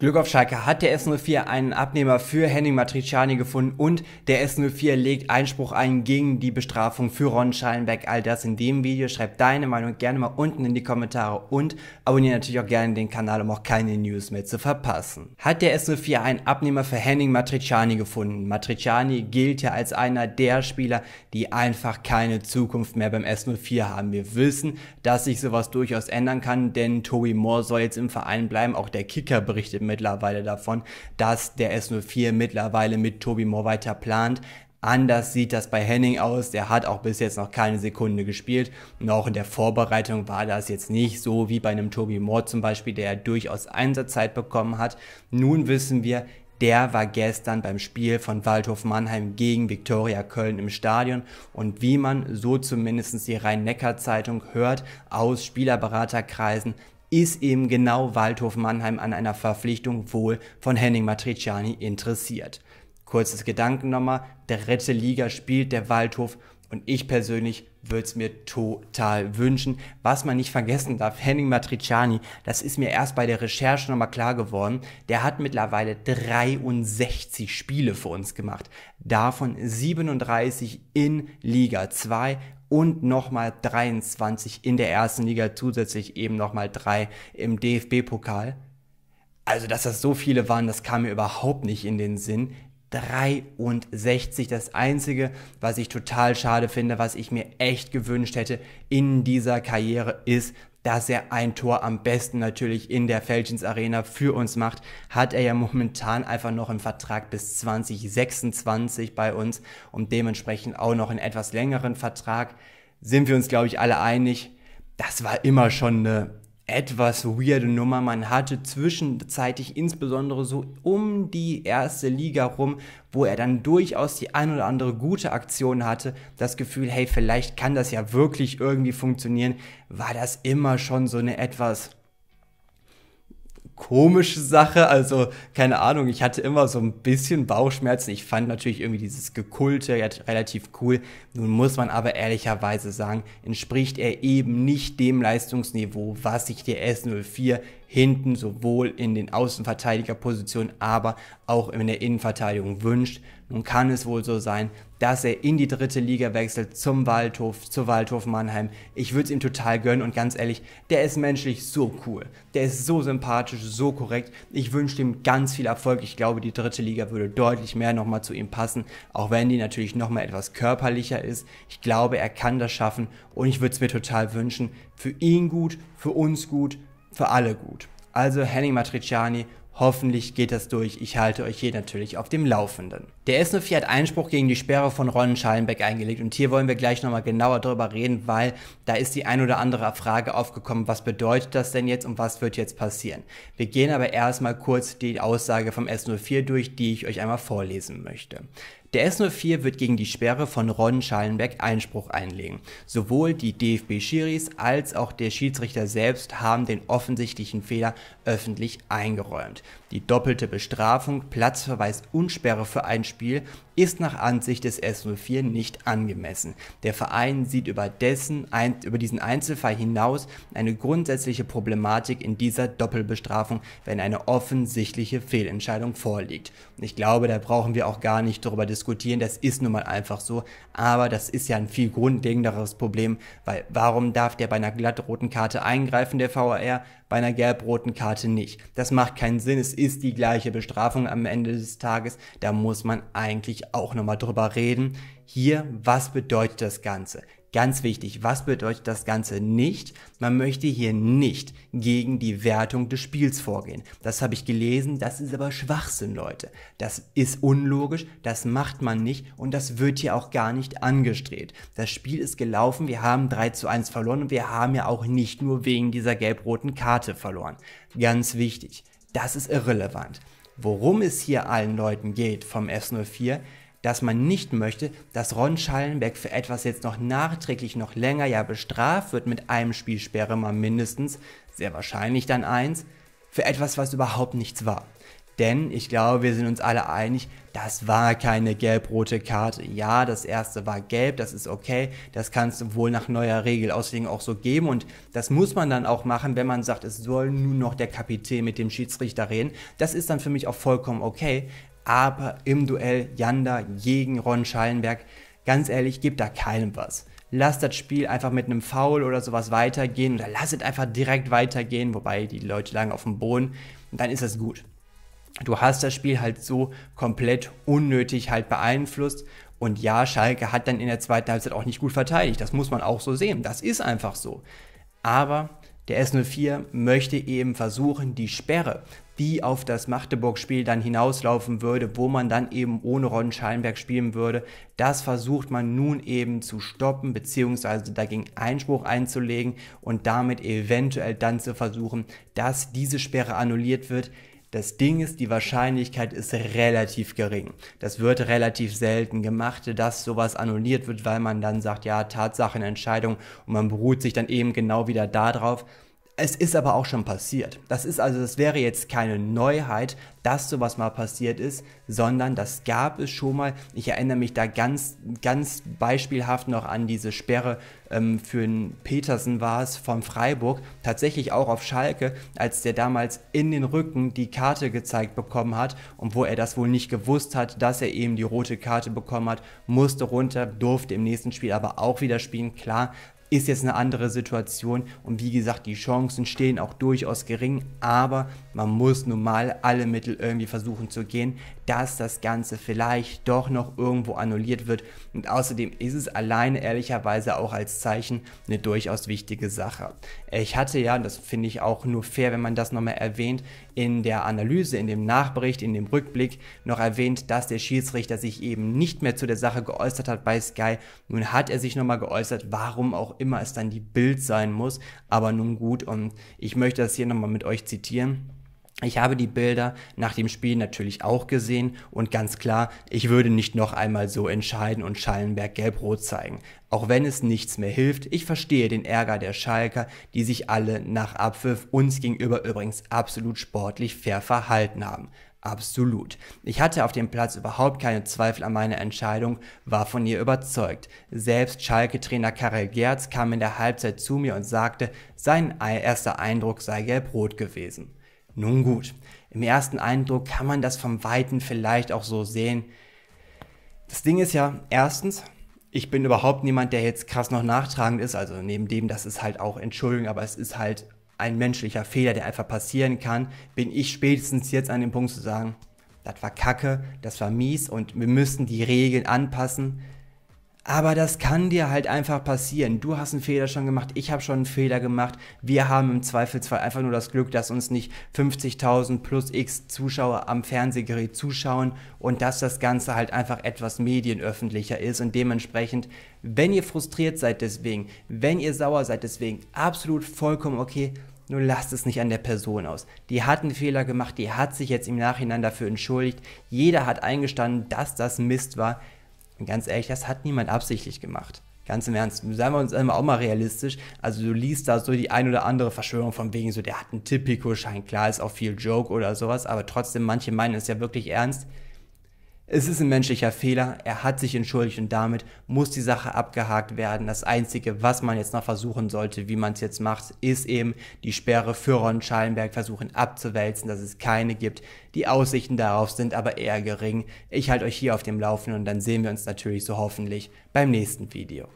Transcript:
Glück auf Schalke hat der S04 einen Abnehmer für Henning Matriciani gefunden und der S04 legt Einspruch ein gegen die Bestrafung für Ron Schallenberg. All das in dem Video. Schreib deine Meinung gerne mal unten in die Kommentare und abonniere natürlich auch gerne den Kanal, um auch keine News mehr zu verpassen. Hat der S04 einen Abnehmer für Henning Matriciani gefunden? Matriciani gilt ja als einer der Spieler, die einfach keine Zukunft mehr beim S04 haben. Wir wissen, dass sich sowas durchaus ändern kann, denn Toby Moore soll jetzt im Verein bleiben. Auch der Kicker berichtet mittlerweile davon, dass der S04 mittlerweile mit Tobi Moore weiter plant. Anders sieht das bei Henning aus. Der hat auch bis jetzt noch keine Sekunde gespielt. Und auch in der Vorbereitung war das jetzt nicht so wie bei einem Tobi Moore zum Beispiel, der ja durchaus Einsatzzeit bekommen hat. Nun wissen wir, der war gestern beim Spiel von Waldhof Mannheim gegen Viktoria Köln im Stadion und wie man so zumindest die Rhein-Neckar-Zeitung hört aus Spielerberaterkreisen, ist eben genau Waldhof Mannheim an einer Verpflichtung wohl von Henning Matriciani interessiert. Kurzes Gedanken nochmal, dritte Liga spielt der Waldhof und ich persönlich würde es mir total wünschen. Was man nicht vergessen darf, Henning Matriciani, das ist mir erst bei der Recherche nochmal klar geworden, der hat mittlerweile 63 Spiele für uns gemacht. Davon 37 in Liga 2, und nochmal 23 in der ersten Liga, zusätzlich eben nochmal drei im DFB-Pokal. Also, dass das so viele waren, das kam mir überhaupt nicht in den Sinn. 63. Das Einzige, was ich total schade finde, was ich mir echt gewünscht hätte in dieser Karriere, ist, dass er ein Tor am besten natürlich in der Felchens Arena für uns macht, hat er ja momentan einfach noch einen Vertrag bis 2026 bei uns und dementsprechend auch noch einen etwas längeren Vertrag. Sind wir uns, glaube ich, alle einig, das war immer schon eine etwas weirde Nummer. Man hatte zwischenzeitlich insbesondere so um die erste Liga rum, wo er dann durchaus die ein oder andere gute Aktion hatte, das Gefühl, hey, vielleicht kann das ja wirklich irgendwie funktionieren, war das immer schon so eine etwas komische Sache. Also, keine Ahnung, ich hatte immer so ein bisschen Bauchschmerzen. Ich fand natürlich irgendwie dieses Gekulte relativ cool. Nun muss man aber ehrlicherweise sagen, entspricht er eben nicht dem Leistungsniveau, was sich der S04 hinten sowohl in den Außenverteidigerpositionen, aber auch in der Innenverteidigung wünscht. Nun kann es wohl so sein, dass er in die dritte Liga wechselt zum Waldhof, zu Waldhof Mannheim. Ich würde es ihm total gönnen und ganz ehrlich, der ist menschlich so cool. Der ist so sympathisch, so korrekt. Ich wünsche ihm ganz viel Erfolg. Ich glaube, die dritte Liga würde deutlich mehr nochmal zu ihm passen, auch wenn die natürlich nochmal etwas körperlicher ist. Ich glaube, er kann das schaffen und ich würde es mir total wünschen. Für ihn gut, für uns gut, für alle gut. Also Henning Matriciani, hoffentlich geht das durch. Ich halte euch hier natürlich auf dem Laufenden. Der S04 hat Einspruch gegen die Sperre von Ron Schallenbeck eingelegt und hier wollen wir gleich nochmal genauer drüber reden, weil da ist die ein oder andere Frage aufgekommen, was bedeutet das denn jetzt und was wird jetzt passieren. Wir gehen aber erstmal kurz die Aussage vom S04 durch, die ich euch einmal vorlesen möchte. Der S04 wird gegen die Sperre von Ron Schallenberg Einspruch einlegen. Sowohl die DFB-Schiris als auch der Schiedsrichter selbst haben den offensichtlichen Fehler öffentlich eingeräumt. Die doppelte Bestrafung, Platzverweis und Sperre für ein Spiel ist nach Ansicht des S04 nicht angemessen. Der Verein sieht über, dessen, ein, über diesen Einzelfall hinaus eine grundsätzliche Problematik in dieser Doppelbestrafung, wenn eine offensichtliche Fehlentscheidung vorliegt. Und ich glaube, da brauchen wir auch gar nicht darüber diskutieren diskutieren, das ist nun mal einfach so. Aber das ist ja ein viel grundlegenderes Problem, weil warum darf der bei einer glattroten Karte eingreifen, der VAR, bei einer gelb-roten Karte nicht? Das macht keinen Sinn, es ist die gleiche Bestrafung am Ende des Tages, da muss man eigentlich auch nochmal drüber reden. Hier, was bedeutet das Ganze? Ganz wichtig, was bedeutet das Ganze nicht? Man möchte hier nicht gegen die Wertung des Spiels vorgehen. Das habe ich gelesen, das ist aber Schwachsinn, Leute. Das ist unlogisch, das macht man nicht und das wird hier auch gar nicht angestrebt. Das Spiel ist gelaufen, wir haben 3 zu 1 verloren und wir haben ja auch nicht nur wegen dieser gelb-roten Karte verloren. Ganz wichtig, das ist irrelevant. Worum es hier allen Leuten geht vom S04, dass man nicht möchte, dass Ron Schallenberg für etwas jetzt noch nachträglich noch länger ja bestraft wird mit einem Spielsperre mal mindestens, sehr wahrscheinlich dann eins, für etwas, was überhaupt nichts war. Denn ich glaube, wir sind uns alle einig, das war keine gelb-rote Karte. Ja, das erste war gelb, das ist okay, das kannst du wohl nach neuer Regel auslegen auch so geben und das muss man dann auch machen, wenn man sagt, es soll nur noch der Kapitän mit dem Schiedsrichter reden. Das ist dann für mich auch vollkommen okay, aber im Duell Janda gegen Ron Schallenberg, ganz ehrlich, gibt da keinem was. Lasst das Spiel einfach mit einem Foul oder sowas weitergehen oder lasst es einfach direkt weitergehen, wobei die Leute lagen auf dem Boden und dann ist das gut. Du hast das Spiel halt so komplett unnötig halt beeinflusst und ja, Schalke hat dann in der zweiten Halbzeit auch nicht gut verteidigt, das muss man auch so sehen, das ist einfach so. Aber der S04 möchte eben versuchen, die Sperre, die auf das Magdeburg-Spiel dann hinauslaufen würde, wo man dann eben ohne Ron Schallenberg spielen würde, das versucht man nun eben zu stoppen, beziehungsweise dagegen Einspruch einzulegen und damit eventuell dann zu versuchen, dass diese Sperre annulliert wird, das Ding ist, die Wahrscheinlichkeit ist relativ gering. Das wird relativ selten gemacht, dass sowas annulliert wird, weil man dann sagt, ja, Tatsachenentscheidung und man beruht sich dann eben genau wieder darauf, es ist aber auch schon passiert. Das ist also, das wäre jetzt keine Neuheit, dass sowas mal passiert ist, sondern das gab es schon mal. Ich erinnere mich da ganz, ganz beispielhaft noch an diese Sperre ähm, für den Petersen war es von Freiburg, tatsächlich auch auf Schalke, als der damals in den Rücken die Karte gezeigt bekommen hat und wo er das wohl nicht gewusst hat, dass er eben die rote Karte bekommen hat, musste runter, durfte im nächsten Spiel aber auch wieder spielen. Klar, ist jetzt eine andere Situation und wie gesagt, die Chancen stehen auch durchaus gering, aber man muss nun mal alle Mittel irgendwie versuchen zu gehen, dass das Ganze vielleicht doch noch irgendwo annulliert wird und außerdem ist es alleine ehrlicherweise auch als Zeichen eine durchaus wichtige Sache. Ich hatte ja, das finde ich auch nur fair, wenn man das nochmal erwähnt, in der Analyse, in dem Nachbericht, in dem Rückblick noch erwähnt, dass der Schiedsrichter sich eben nicht mehr zu der Sache geäußert hat bei Sky. Nun hat er sich nochmal geäußert, warum auch immer immer es dann die Bild sein muss. Aber nun gut, und ich möchte das hier nochmal mit euch zitieren. Ich habe die Bilder nach dem Spiel natürlich auch gesehen und ganz klar, ich würde nicht noch einmal so entscheiden und Schallenberg gelb-rot zeigen. Auch wenn es nichts mehr hilft, ich verstehe den Ärger der Schalker, die sich alle nach Abpfiff uns gegenüber übrigens absolut sportlich fair verhalten haben. Absolut. Ich hatte auf dem Platz überhaupt keine Zweifel an meiner Entscheidung, war von ihr überzeugt. Selbst Schalke-Trainer Karel Gerz kam in der Halbzeit zu mir und sagte, sein erster Eindruck sei gelb-rot gewesen. Nun gut, im ersten Eindruck kann man das vom Weiten vielleicht auch so sehen. Das Ding ist ja, erstens, ich bin überhaupt niemand, der jetzt krass noch nachtragend ist. Also neben dem, das ist halt auch Entschuldigung, aber es ist halt ein menschlicher Fehler, der einfach passieren kann, bin ich spätestens jetzt an dem Punkt zu sagen, das war Kacke, das war mies und wir müssen die Regeln anpassen, aber das kann dir halt einfach passieren. Du hast einen Fehler schon gemacht, ich habe schon einen Fehler gemacht. Wir haben im Zweifelsfall einfach nur das Glück, dass uns nicht 50.000 plus x Zuschauer am Fernsehgerät zuschauen und dass das Ganze halt einfach etwas medienöffentlicher ist. Und dementsprechend, wenn ihr frustriert seid deswegen, wenn ihr sauer seid deswegen, absolut vollkommen okay. Nur lasst es nicht an der Person aus. Die hat einen Fehler gemacht, die hat sich jetzt im Nachhinein dafür entschuldigt. Jeder hat eingestanden, dass das Mist war. Und ganz ehrlich, das hat niemand absichtlich gemacht. Ganz im Ernst, seien wir uns immer auch mal realistisch. Also du liest da so die ein oder andere Verschwörung von wegen so, der hat einen Tipico-Schein. Klar, ist auch viel Joke oder sowas, aber trotzdem, manche meinen es ja wirklich ernst. Es ist ein menschlicher Fehler, er hat sich entschuldigt und damit muss die Sache abgehakt werden. Das Einzige, was man jetzt noch versuchen sollte, wie man es jetzt macht, ist eben die Sperre für Ron Schallenberg versuchen abzuwälzen, dass es keine gibt. Die Aussichten darauf sind aber eher gering. Ich halte euch hier auf dem Laufenden und dann sehen wir uns natürlich so hoffentlich beim nächsten Video.